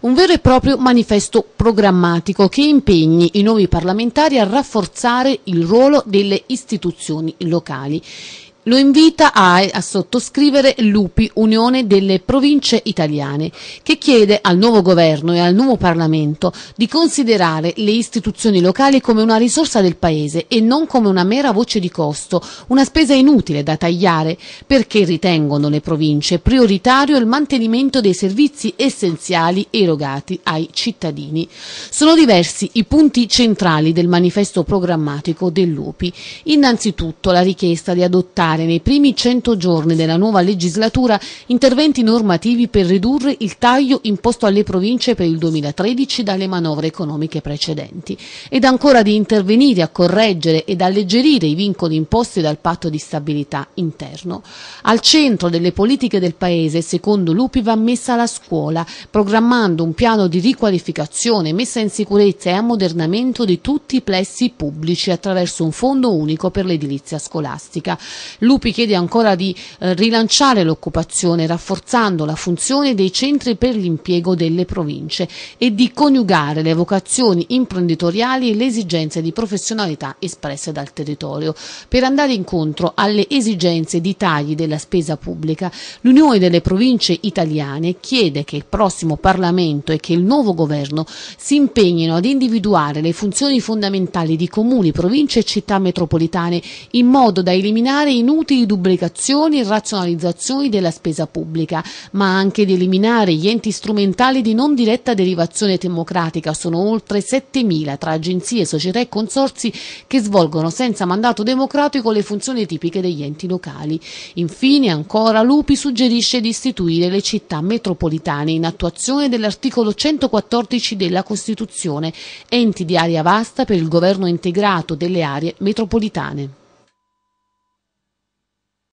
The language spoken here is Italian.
Un vero e proprio manifesto programmatico che impegni i nuovi parlamentari a rafforzare il ruolo delle istituzioni locali lo invita a, a, sottoscrivere l'UPI, Unione delle Province Italiane, che chiede al nuovo governo e al nuovo Parlamento di considerare le istituzioni locali come una risorsa del Paese e non come una mera voce di costo, una spesa inutile da tagliare, perché ritengono le province prioritario il mantenimento dei servizi essenziali erogati ai cittadini. Sono diversi i punti centrali del manifesto programmatico dell'UPI. Innanzitutto la richiesta di adottare approvare nei primi 100 giorni della nuova legislatura interventi normativi per ridurre il taglio imposto alle province per il 2013 dalle manovre economiche precedenti ed ancora di intervenire a correggere ed alleggerire i vincoli imposti dal patto di stabilità interno. Al centro delle politiche del Paese, secondo Lupi, va messa la scuola, programmando un piano di riqualificazione, messa in sicurezza e ammodernamento di tutti i plessi pubblici attraverso un fondo unico per l'edilizia scolastica. Lupi chiede ancora di eh, rilanciare l'occupazione rafforzando la funzione dei centri per l'impiego delle province e di coniugare le vocazioni imprenditoriali e le esigenze di professionalità espresse dal territorio. Per andare incontro alle esigenze di tagli della spesa pubblica, l'Unione delle province italiane chiede che il prossimo Parlamento e che il nuovo governo si impegnino ad individuare le funzioni fondamentali di comuni, province e città metropolitane in modo da eliminare i inutili duplicazioni e razionalizzazioni della spesa pubblica, ma anche di eliminare gli enti strumentali di non diretta derivazione democratica. Sono oltre 7.000 tra agenzie, società e consorsi che svolgono senza mandato democratico le funzioni tipiche degli enti locali. Infine, ancora, Lupi suggerisce di istituire le città metropolitane in attuazione dell'articolo 114 della Costituzione, enti di area vasta per il governo integrato delle aree metropolitane.